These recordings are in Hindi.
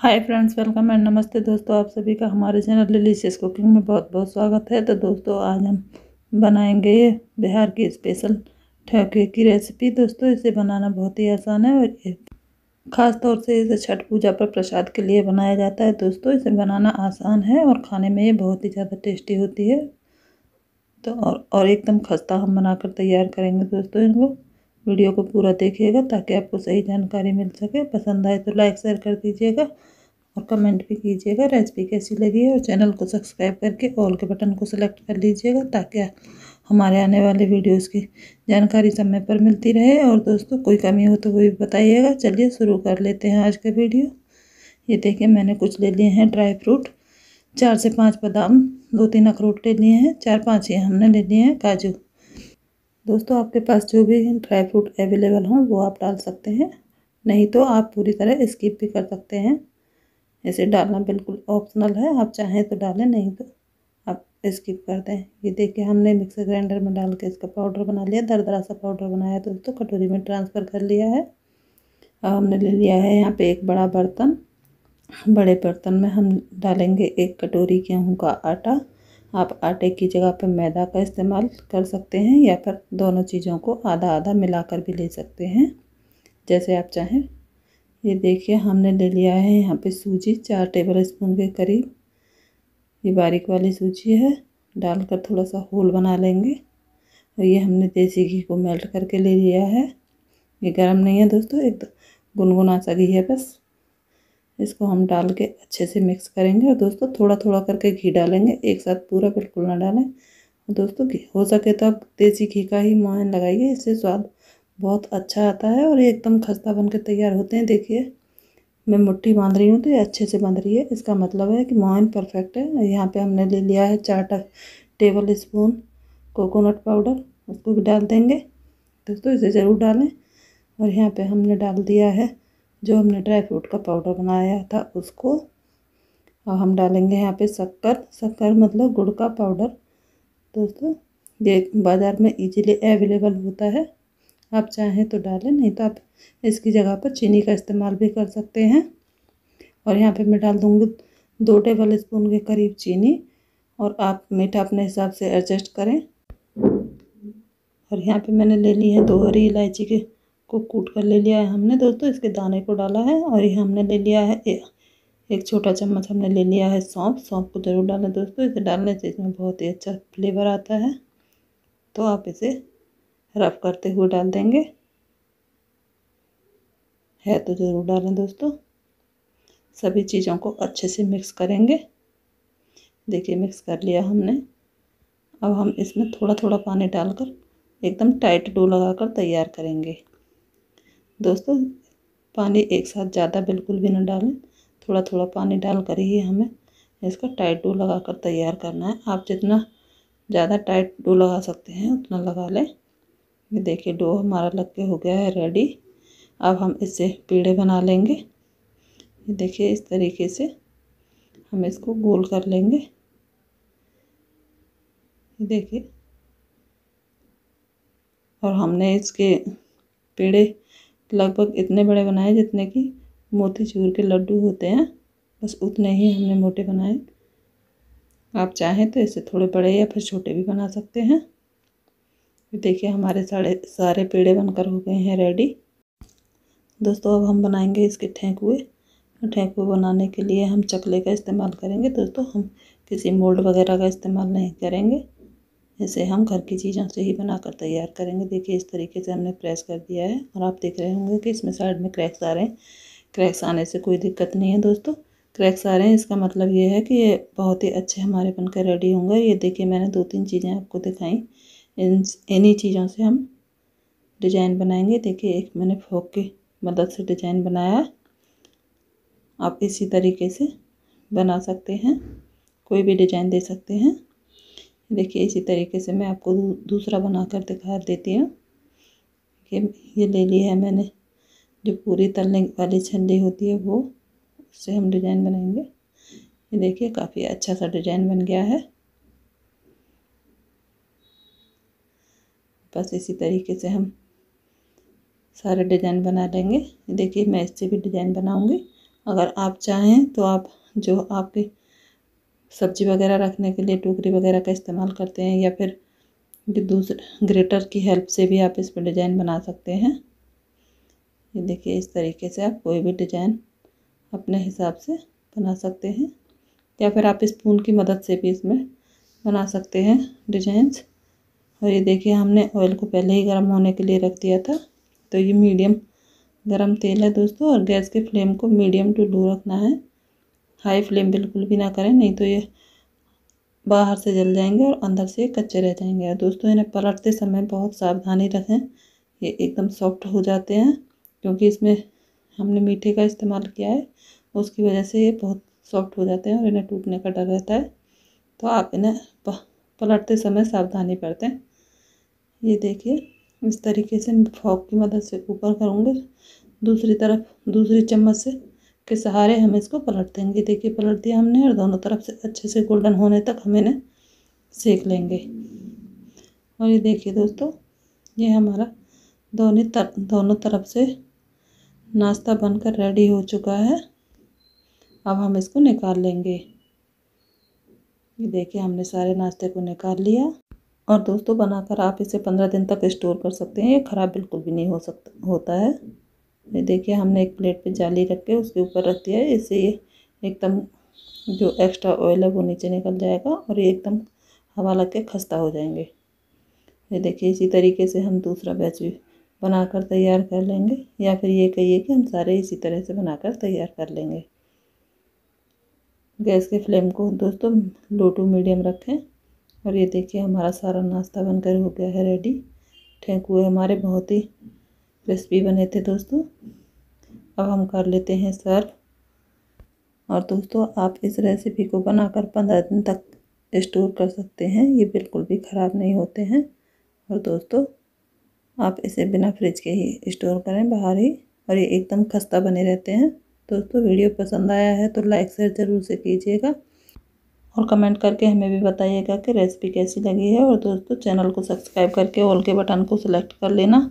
हाय फ्रेंड्स वेलकम एंड नमस्ते दोस्तों आप सभी का हमारे चैनल डिलीशियस कुकिंग में बहुत बहुत स्वागत है तो दोस्तों आज हम बनाएंगे ये बिहार की स्पेशल ठेके की रेसिपी दोस्तों इसे बनाना बहुत ही आसान है और ख़ास तौर से इसे छठ पूजा पर प्रसाद के लिए बनाया जाता है दोस्तों इसे बनाना आसान है और खाने में ये बहुत ही ज़्यादा टेस्टी होती है तो और, और एकदम खस्ता हम बनाकर तैयार करेंगे दोस्तों इनको वीडियो को पूरा देखिएगा ताकि आपको सही जानकारी मिल सके पसंद आए तो लाइक शेयर कर दीजिएगा और कमेंट भी कीजिएगा रेसिपी कैसी लगी है और चैनल को सब्सक्राइब करके ऑल के बटन को सिलेक्ट कर लीजिएगा ताकि हमारे आने वाले वीडियोस की जानकारी समय पर मिलती रहे और दोस्तों कोई कमी हो तो वो भी बताइएगा चलिए शुरू कर लेते हैं आज का वीडियो ये देखिए मैंने कुछ ले लिए हैं ड्राई फ्रूट चार से पाँच बादाम दो तीन अखरूट ले लिए हैं चार पाँच ये हमने ले लिए हैं काजू दोस्तों आपके पास जो भी ड्राई फ्रूट अवेलेबल हों वो आप डाल सकते हैं नहीं तो आप पूरी तरह स्किप भी कर सकते हैं ऐसे डालना बिल्कुल ऑप्शनल है आप चाहें तो डालें नहीं तो आप स्किप कर दें ये देखिए हमने मिक्सर ग्राइंडर में डाल के इसका पाउडर बना लिया दरदरा सा पाउडर बनाया तो दोस्तों कटोरी में ट्रांसफ़र कर लिया है और हमने ले लिया है यहाँ पे एक बड़ा बर्तन बड़े बर्तन में हम डालेंगे एक कटोरी गेहूँ का आटा आप आटे की जगह पर मैदा का इस्तेमाल कर सकते हैं या फिर दोनों चीज़ों को आधा आधा मिलाकर भी ले सकते हैं जैसे आप चाहें ये देखिए हमने ले लिया है यहाँ पे सूजी चार टेबल स्पून के करीब ये बारीक वाली सूजी है डालकर थोड़ा सा होल बना लेंगे और ये हमने देसी घी को मेल्ट करके ले लिया है ये गर्म नहीं है दोस्तों एक गुनगुना सा घी है बस इसको हम डाल के अच्छे से मिक्स करेंगे और दोस्तों थोड़ा थोड़ा करके घी डालेंगे एक साथ पूरा बिल्कुल ना डालें दोस्तों हो सके तो आप देसी घी का ही मोहन लगाइए इससे स्वाद बहुत अच्छा आता है और ये एकदम खस्ता बन के तैयार होते हैं देखिए मैं मुट्ठी बांध रही हूँ तो ये अच्छे से बांध रही है इसका मतलब है कि मोहन परफेक्ट है यहाँ पर हमने ले लिया है चार टेबल स्पून कोकोनट पाउडर उसको भी डाल देंगे दोस्तों इसे ज़रूर डालें और यहाँ पर हमने डाल दिया है जो हमने ड्राई फ्रूट का पाउडर बनाया था उसको और हम डालेंगे यहाँ पे शक्कर शक्कर मतलब गुड़ का पाउडर दोस्तों ये बाज़ार में इजीली अवेलेबल होता है आप चाहें तो डालें नहीं तो आप इसकी जगह पर चीनी का इस्तेमाल भी कर सकते हैं और यहाँ पे मैं डाल दूँगी दो टेबल स्पून के करीब चीनी और आप मीठा अपने हिसाब से एडजस्ट करें और यहाँ पे मैंने ले ली है दो हरी इलायची के को कूट कर ले लिया है हमने दोस्तों इसके दाने को डाला है और ये हमने ले लिया है एक छोटा चम्मच हमने ले लिया है सौंप सौंप को ज़रूर डालें दोस्तों इसे डालने से इसमें बहुत ही अच्छा फ्लेवर आता है तो आप इसे रफ करते हुए डाल देंगे है तो ज़रूर डालें दोस्तों सभी चीज़ों को अच्छे से मिक्स करेंगे देखिए मिक्स कर लिया हमने अब हम इसमें थोड़ा थोड़ा पानी डालकर एकदम टाइट डो लगाकर तैयार करेंगे दोस्तों पानी एक साथ ज़्यादा बिल्कुल भी ना डालें थोड़ा थोड़ा पानी डाल कर ही हमें इसका टाइट डो लगा कर तैयार करना है आप जितना ज़्यादा टाइट डो लगा सकते हैं उतना लगा लें ये देखिए डो हमारा लग के हो गया है रेडी अब हम इससे पेड़े बना लेंगे ये देखिए इस तरीके से हम इसको गोल कर लेंगे ये देखिए और हमने इसके पेड़े लगभग इतने बड़े बनाए जितने कि मोतीचूर के लड्डू होते हैं बस उतने ही हमने मोटे बनाए आप चाहें तो इससे थोड़े बड़े या फिर छोटे भी बना सकते हैं देखिए हमारे सारे सारे पेड़े बनकर हो गए हैं रेडी दोस्तों अब हम बनाएंगे इसके ठेंकुए ठेंकुए बनाने के लिए हम चकले का इस्तेमाल करेंगे दोस्तों हम किसी मोल्ड वगैरह का इस्तेमाल नहीं करेंगे इसे हम घर की चीज़ों से ही बनाकर तैयार करेंगे देखिए इस तरीके से हमने प्रेस कर दिया है और आप देख रहे होंगे कि इसमें साइड में क्रैक्स आ रहे हैं क्रैक्स आने से कोई दिक्कत नहीं है दोस्तों क्रैक्स आ रहे हैं इसका मतलब ये है कि ये बहुत ही अच्छे हमारे बनकर रेडी होंगे ये देखिए मैंने दो तीन चीज़ें आपको दिखाई इन इन्हीं चीज़ों से हम डिजाइन बनाएंगे देखिए एक मैंने फोक की मदद से डिजाइन बनाया आप इसी तरीके से बना सकते हैं कोई भी डिजाइन दे सकते हैं देखिए इसी तरीके से मैं आपको दूसरा बना कर दिखा देती हूँ कि ये ले लिया है मैंने जो पूरी तलने वाली छंडी होती है वो उससे हम डिज़ाइन बनाएंगे ये देखिए काफ़ी अच्छा सा डिज़ाइन बन गया है बस इसी तरीके से हम सारे डिज़ाइन बना लेंगे देखिए मैं इससे भी डिज़ाइन बनाऊंगी अगर आप चाहें तो आप जो आपके सब्जी वगैरह रखने के लिए टोकरी वगैरह का इस्तेमाल करते हैं या फिर दूसरे ग्रेटर की हेल्प से भी आप इस पर डिज़ाइन बना सकते हैं ये देखिए इस तरीके से आप कोई भी डिज़ाइन अपने हिसाब से बना सकते हैं या फिर आप स्पून की मदद से भी इसमें बना सकते हैं डिजाइंस और ये देखिए हमने ऑयल को पहले ही गर्म होने के लिए रख दिया था तो ये मीडियम गर्म तेल है दोस्तों और गैस के फ्लेम को मीडियम टू लो रखना है हाई फ्लेम बिल्कुल भी ना करें नहीं तो ये बाहर से जल जाएंगे और अंदर से कच्चे रह जाएंगे और दोस्तों इन्हें पलटते समय बहुत सावधानी रखें ये एकदम सॉफ्ट हो जाते हैं क्योंकि इसमें हमने मीठे का इस्तेमाल किया है उसकी वजह से ये बहुत सॉफ्ट हो जाते हैं और इन्हें टूटने का डर रहता है तो आप इन्हें पलटते समय सावधानी बरतें ये देखिए इस तरीके से मैं फॉक की मदद से ऊपर करूँगी दूसरी तरफ दूसरी चम्मच से के सहारे हम इसको पलट देंगे देखिए पलट दिया हमने और दोनों तरफ से अच्छे से गोल्डन होने तक हम इन्हें सेक लेंगे और ये देखिए दोस्तों ये हमारा दोनों तर, दोनों तरफ से नाश्ता बनकर रेडी हो चुका है अब हम इसको निकाल लेंगे ये देखिए हमने सारे नाश्ते को निकाल लिया और दोस्तों बनाकर आप इसे पंद्रह दिन तक स्टोर कर सकते हैं ये ख़राब बिल्कुल भी नहीं हो सकता होता है ये देखिए हमने एक प्लेट पे जाली रख के उसके ऊपर रख दिया है इससे ये एकदम जो एक्स्ट्रा ऑयल है वो नीचे निकल जाएगा और ये एकदम हवा लग के खस्ता हो जाएंगे ये देखिए इसी तरीके से हम दूसरा बैच भी बनाकर तैयार कर लेंगे या फिर ये कहिए कि हम सारे इसी तरह से बनाकर तैयार कर लेंगे गैस के फ्लेम को दोस्तों लो टू मीडियम रखें और ये देखिए हमारा सारा नाश्ता बनकर हो गया है रेडी ठेकुए हमारे बहुत ही रेसिपी बने थे दोस्तों अब हम कर लेते हैं सर्व और दोस्तों आप इस रेसिपी को बनाकर पंद्रह दिन तक स्टोर कर सकते हैं ये बिल्कुल भी ख़राब नहीं होते हैं और दोस्तों आप इसे बिना फ्रिज के ही स्टोर करें बाहर ही और ये एकदम खस्ता बने रहते हैं दोस्तों वीडियो पसंद आया है तो लाइक शेयर ज़रूर से कीजिएगा और कमेंट करके हमें भी बताइएगा कि रेसिपी कैसी लगी है और दोस्तों चैनल को सब्सक्राइब करके ऑल के बटन को सिलेक्ट कर लेना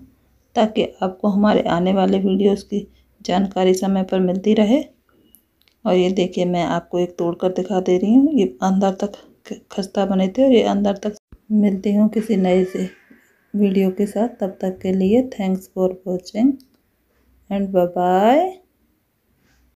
ताकि आपको हमारे आने वाले वीडियोस की जानकारी समय पर मिलती रहे और ये देखिए मैं आपको एक तोड़ कर दिखा दे रही हूँ ये अंदर तक खस्ता बने थे और ये अंदर तक मिलती हूँ किसी नए से वीडियो के साथ तब तक के लिए thanks for watching and bye